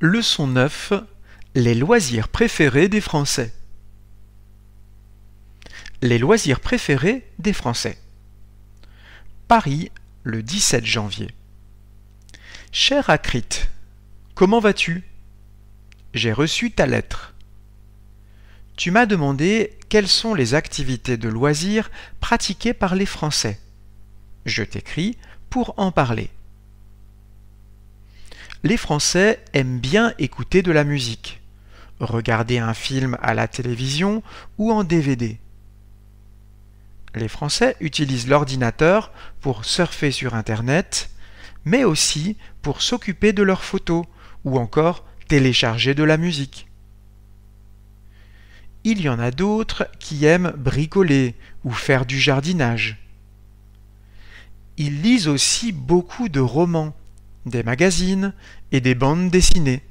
Leçon 9. Les loisirs préférés des Français. Les loisirs préférés des Français. Paris, le 17 janvier. Cher Acrite, comment vas-tu J'ai reçu ta lettre. Tu m'as demandé quelles sont les activités de loisirs pratiquées par les Français. Je t'écris pour en parler les Français aiment bien écouter de la musique, regarder un film à la télévision ou en DVD. Les Français utilisent l'ordinateur pour surfer sur Internet, mais aussi pour s'occuper de leurs photos ou encore télécharger de la musique. Il y en a d'autres qui aiment bricoler ou faire du jardinage. Ils lisent aussi beaucoup de romans des magazines et des bandes dessinées.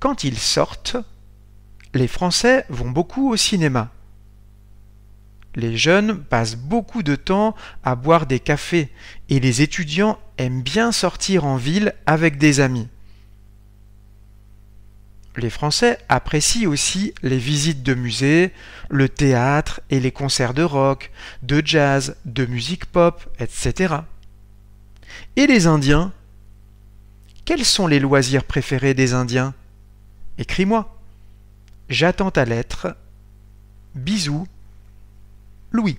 Quand ils sortent, les Français vont beaucoup au cinéma. Les jeunes passent beaucoup de temps à boire des cafés et les étudiants aiment bien sortir en ville avec des amis. Les Français apprécient aussi les visites de musées, le théâtre et les concerts de rock, de jazz, de musique pop, etc. Et les Indiens Quels sont les loisirs préférés des Indiens Écris-moi. J'attends ta lettre. Bisous. Louis.